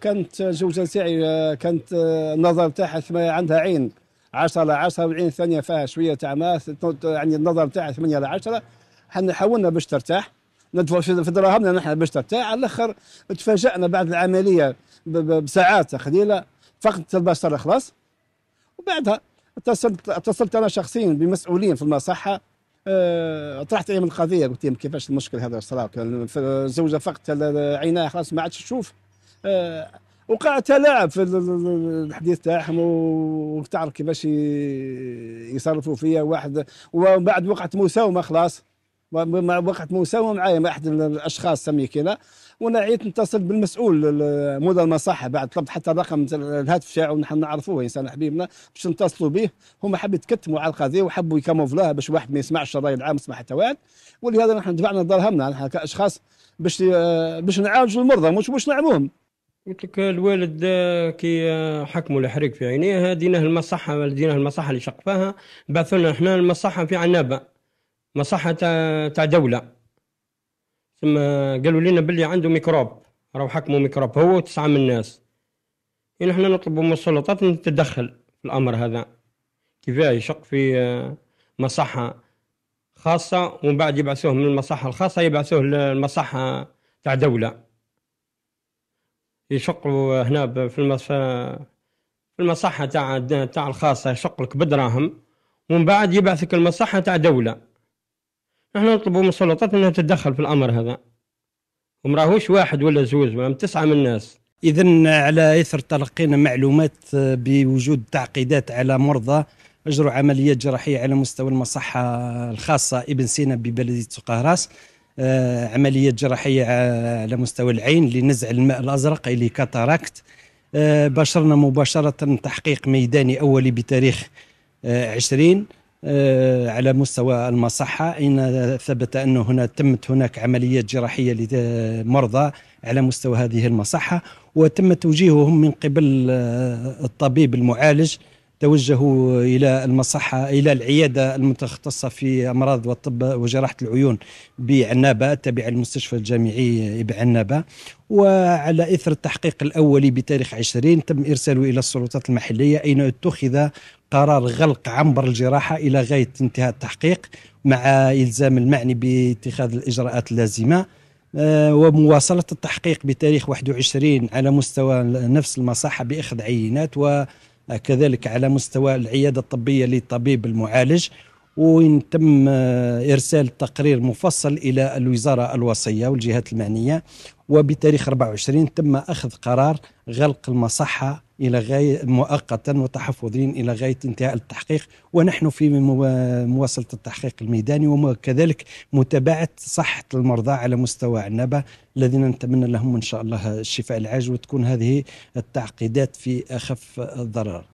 كانت زوجة تاعي كانت النظر تاعها عندها عين 10 10 والعين الثانية فيها شوية تاع ما يعني النظر تاعها 8 على 10 حنا حاولنا باش ترتاح ندفع في دراهمنا نحن باش ترتاح على الاخر تفاجأنا بعد العملية بساعات قليلة فقدت البصر خلاص وبعدها اتصلت اتصلت انا شخصيا بمسؤولين في المصحه أه... طرحت عليهم القضيه قلت لهم كيفاش المشكل هذا صرا الزوجه فقدت عينها خلاص ما عادش تشوف آه، وقع تلاعب في الحديث تاعهم وتعرف كيفاش يصرفوا فيا واحد وبعد وقعت مساومه خلاص وقعت مساومه معايا مع احد الاشخاص سمي كذا وانا عيت نتصل بالمسؤول مدير المصحه بعد طلبت حتى الرقم الهاتف تاعو نحن نعرفوه انسان حبيبنا باش نتصلوا به هما حبوا يتكتموا على القضيه وحبوا يكاموفلاها باش واحد ما يسمعش الراي العام يسمع حتى واحد ولهذا نحن دفعنا درهمنا نحن كاشخاص باش آه، باش نعالجوا المرضى مش باش نعموهم قلت لك الوالد كي حكموا الحريق في عينيه ديناه المصحة ديناه المصحة اللي شق فيها بعثوا لنا احنا المصحة في عنابة مصحة تاع دولة ثم قالوا لنا باللي عنده ميكروب راهو حكموا ميكروب هو وتسعة من الناس إن إيه، احنا نطلبوا من السلطات ان تتدخل في الامر هذا كيفاه يشق في آه، مصحة خاصة ومن بعد يبعثوه من المصحة الخاصة يبعثوه للمصحة تاع دولة يشقوا هنا في المصحة في المصحة تاع تاع الخاصة يشق لك بدراهم ومن بعد يبعثك المصحة تاع دولة نحن نطلب من السلطات أنها تتدخل في الأمر هذا ومراهوش واحد ولا زوز ولا تسعة من الناس إذا على إثر تلقينا معلومات بوجود تعقيدات على مرضى أجروا عمليات جراحية على مستوى المصحة الخاصة ابن سينا ببلدية سقهراس آه، عملية جراحية على مستوى العين لنزع الماء الأزرق اللي كاتاراكت آه، باشرنا مباشرة تحقيق ميداني أولي بتاريخ 20 آه، على مستوى المصحة إن ثبت أن هنا تمت هناك عمليات جراحية لمرضى على مستوى هذه المصحة وتم توجيههم من قبل الطبيب المعالج توجهوا الى المصحه الى العياده المتخصصه في امراض والطب وجراحه العيون بعنابه التابعه المستشفى الجامعي بعنابه وعلى اثر التحقيق الاولي بتاريخ 20 تم ارساله الى السلطات المحليه اين اتخذ قرار غلق عنبر الجراحه الى غايه انتهاء التحقيق مع الزام المعني باتخاذ الاجراءات اللازمه آه، ومواصله التحقيق بتاريخ 21 على مستوى نفس المصحه باخذ عينات و آه، كذلك على مستوى العيادة الطبية للطبيب المعالج وإن تم آه، إرسال تقرير مفصل إلى الوزارة الوصية والجهات المعنية وبتاريخ 24 تم أخذ قرار غلق المصحة إلى غاية مؤقتا وتحفظين إلى غاية انتهاء التحقيق ونحن في مواصلة التحقيق الميداني وكذلك متابعة صحة المرضى على مستوى عنابة الذين نتمنى لهم إن شاء الله الشفاء العاجل وتكون هذه التعقيدات في أخف الضرر